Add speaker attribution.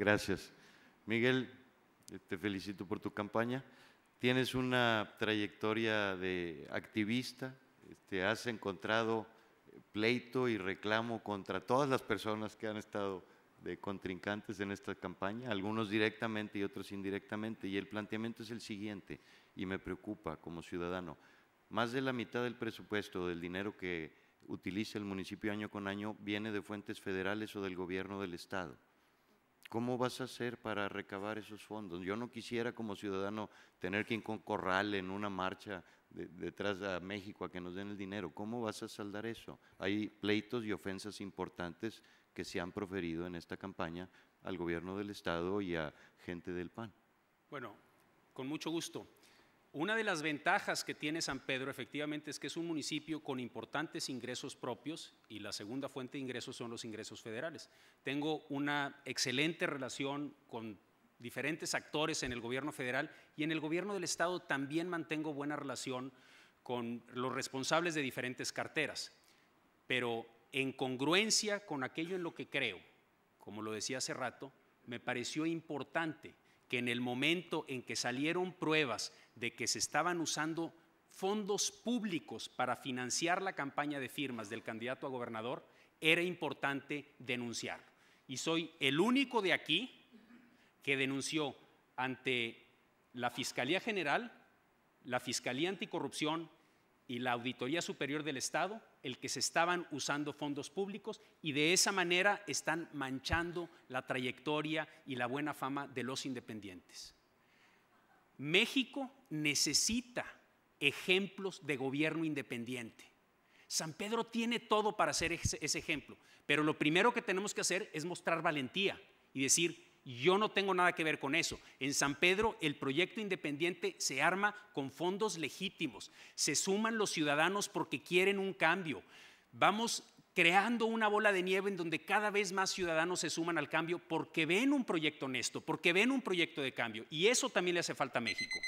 Speaker 1: Gracias. Miguel, te felicito por tu campaña. Tienes una trayectoria de activista, te este, has encontrado pleito y reclamo contra todas las personas que han estado de contrincantes en esta campaña, algunos directamente y otros indirectamente. Y el planteamiento es el siguiente, y me preocupa como ciudadano. Más de la mitad del presupuesto del dinero que utiliza el municipio año con año viene de fuentes federales o del gobierno del Estado. ¿Cómo vas a hacer para recabar esos fondos? Yo no quisiera como ciudadano tener que ir en una marcha detrás de México a que nos den el dinero. ¿Cómo vas a saldar eso? Hay pleitos y ofensas importantes que se han proferido en esta campaña al gobierno del Estado y a gente del PAN.
Speaker 2: Bueno, con mucho gusto. Una de las ventajas que tiene San Pedro efectivamente es que es un municipio con importantes ingresos propios y la segunda fuente de ingresos son los ingresos federales. Tengo una excelente relación con diferentes actores en el gobierno federal y en el gobierno del estado también mantengo buena relación con los responsables de diferentes carteras, pero en congruencia con aquello en lo que creo, como lo decía hace rato, me pareció importante que en el momento en que salieron pruebas de que se estaban usando fondos públicos para financiar la campaña de firmas del candidato a gobernador, era importante denunciarlo. Y soy el único de aquí que denunció ante la Fiscalía General, la Fiscalía Anticorrupción y la Auditoría Superior del Estado el que se estaban usando fondos públicos y de esa manera están manchando la trayectoria y la buena fama de los independientes. México necesita ejemplos de gobierno independiente. San Pedro tiene todo para ser ese ejemplo, pero lo primero que tenemos que hacer es mostrar valentía y decir, yo no tengo nada que ver con eso. En San Pedro el proyecto independiente se arma con fondos legítimos. Se suman los ciudadanos porque quieren un cambio. Vamos creando una bola de nieve en donde cada vez más ciudadanos se suman al cambio porque ven un proyecto honesto, porque ven un proyecto de cambio. Y eso también le hace falta a México.